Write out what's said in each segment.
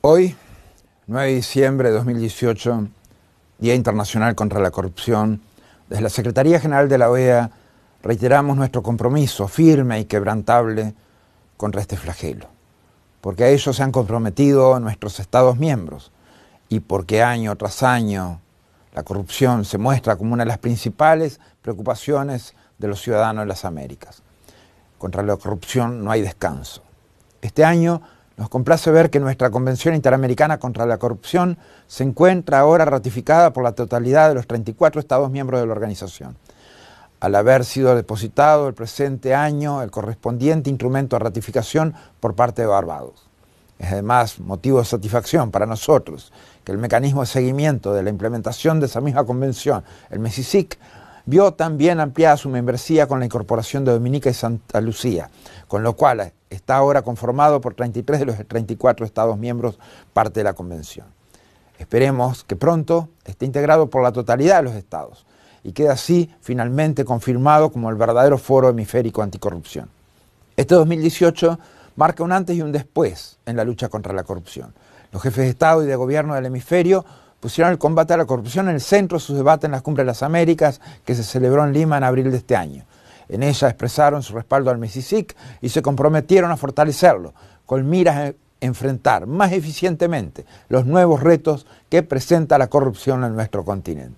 Hoy, 9 de diciembre de 2018, Día Internacional contra la Corrupción, desde la Secretaría General de la OEA reiteramos nuestro compromiso firme y quebrantable contra este flagelo, porque a ello se han comprometido nuestros Estados miembros y porque año tras año la corrupción se muestra como una de las principales preocupaciones de los ciudadanos de las Américas. Contra la corrupción no hay descanso. Este año nos complace ver que nuestra Convención Interamericana contra la Corrupción se encuentra ahora ratificada por la totalidad de los 34 Estados miembros de la organización. Al haber sido depositado el presente año el correspondiente instrumento de ratificación por parte de Barbados. Es además motivo de satisfacción para nosotros que el mecanismo de seguimiento de la implementación de esa misma convención, el MESICIC, vio también ampliada su membresía con la incorporación de Dominica y Santa Lucía, con lo cual está ahora conformado por 33 de los 34 Estados miembros parte de la Convención. Esperemos que pronto esté integrado por la totalidad de los Estados y quede así finalmente confirmado como el verdadero foro hemisférico anticorrupción. Este 2018 marca un antes y un después en la lucha contra la corrupción. Los jefes de Estado y de Gobierno del hemisferio pusieron el combate a la corrupción en el centro de su debate en la Cumbre de las Américas que se celebró en Lima en abril de este año. En ella expresaron su respaldo al Mississippi y se comprometieron a fortalecerlo, con miras a enfrentar más eficientemente los nuevos retos que presenta la corrupción en nuestro continente.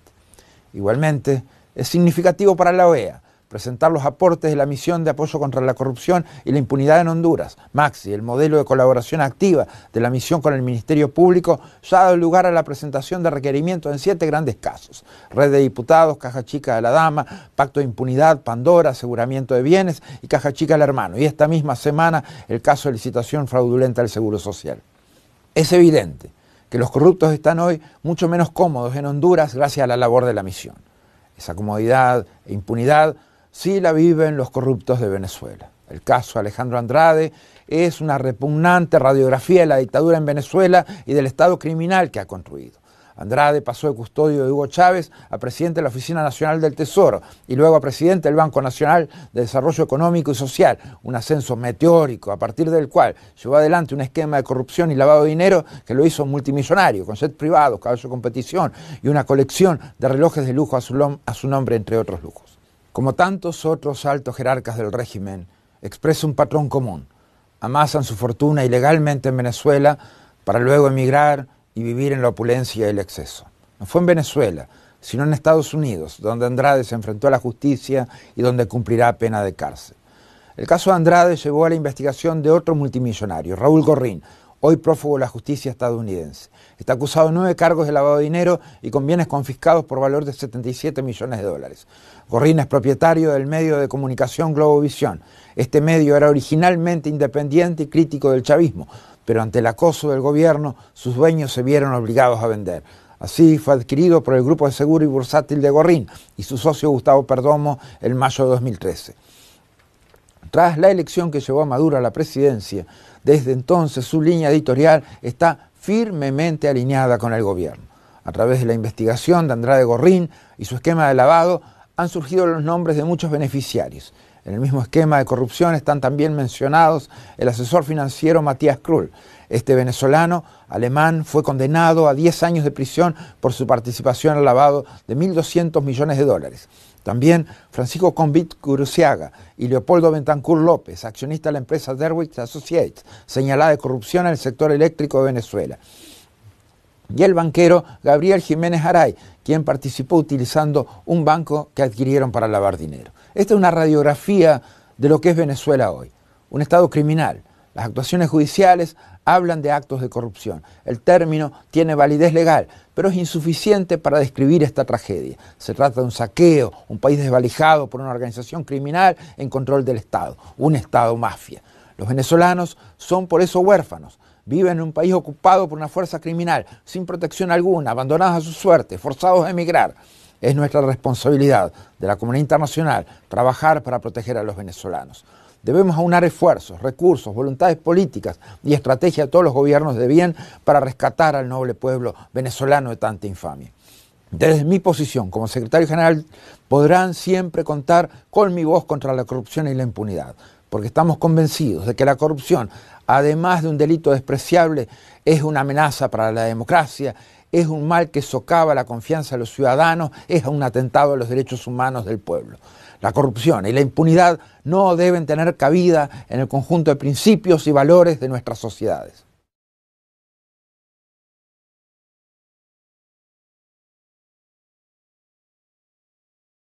Igualmente, es significativo para la OEA presentar los aportes de la misión de apoyo contra la corrupción y la impunidad en Honduras. Maxi, el modelo de colaboración activa de la misión con el Ministerio Público, ya ha dado lugar a la presentación de requerimientos en siete grandes casos. Red de Diputados, Caja Chica de la Dama, Pacto de Impunidad, Pandora, Aseguramiento de Bienes y Caja Chica del Hermano. Y esta misma semana el caso de licitación fraudulenta del Seguro Social. Es evidente que los corruptos están hoy mucho menos cómodos en Honduras gracias a la labor de la misión. Esa comodidad e impunidad sí la viven los corruptos de Venezuela. El caso Alejandro Andrade es una repugnante radiografía de la dictadura en Venezuela y del Estado criminal que ha construido. Andrade pasó de custodio de Hugo Chávez a presidente de la Oficina Nacional del Tesoro y luego a presidente del Banco Nacional de Desarrollo Económico y Social, un ascenso meteórico a partir del cual llevó adelante un esquema de corrupción y lavado de dinero que lo hizo multimillonario, con set privado, caballo de competición y una colección de relojes de lujo a su nombre, entre otros lujos. Como tantos otros altos jerarcas del régimen, expresa un patrón común. Amasan su fortuna ilegalmente en Venezuela para luego emigrar y vivir en la opulencia y el exceso. No fue en Venezuela, sino en Estados Unidos, donde Andrade se enfrentó a la justicia y donde cumplirá pena de cárcel. El caso de Andrade llevó a la investigación de otro multimillonario, Raúl Gorrín, hoy prófugo de la justicia estadounidense. Está acusado de nueve cargos de lavado de dinero y con bienes confiscados por valor de 77 millones de dólares. Gorrín es propietario del medio de comunicación Globovisión. Este medio era originalmente independiente y crítico del chavismo, pero ante el acoso del gobierno sus dueños se vieron obligados a vender. Así fue adquirido por el grupo de seguro y bursátil de Gorrín y su socio Gustavo Perdomo en mayo de 2013. Tras la elección que llevó a Maduro a la presidencia, desde entonces su línea editorial está firmemente alineada con el gobierno. A través de la investigación de Andrade Gorrín y su esquema de lavado han surgido los nombres de muchos beneficiarios en el mismo esquema de corrupción están también mencionados el asesor financiero Matías Krull. Este venezolano alemán fue condenado a 10 años de prisión por su participación al lavado de 1.200 millones de dólares. También Francisco Convit Curciaga y Leopoldo Bentancur López, accionista de la empresa Derwitz Associates, señalada de corrupción en el sector eléctrico de Venezuela. Y el banquero Gabriel Jiménez Aray, quien participó utilizando un banco que adquirieron para lavar dinero. Esta es una radiografía de lo que es Venezuela hoy, un Estado criminal. Las actuaciones judiciales hablan de actos de corrupción. El término tiene validez legal, pero es insuficiente para describir esta tragedia. Se trata de un saqueo, un país desvalijado por una organización criminal en control del Estado, un Estado mafia. Los venezolanos son por eso huérfanos. Viven en un país ocupado por una fuerza criminal, sin protección alguna, abandonados a su suerte, forzados a emigrar. Es nuestra responsabilidad de la comunidad internacional trabajar para proteger a los venezolanos. Debemos aunar esfuerzos, recursos, voluntades políticas y estrategia de todos los gobiernos de bien para rescatar al noble pueblo venezolano de tanta infamia. Desde mi posición como secretario general podrán siempre contar con mi voz contra la corrupción y la impunidad porque estamos convencidos de que la corrupción, además de un delito despreciable, es una amenaza para la democracia, es un mal que socava la confianza de los ciudadanos, es un atentado a los derechos humanos del pueblo. La corrupción y la impunidad no deben tener cabida en el conjunto de principios y valores de nuestras sociedades.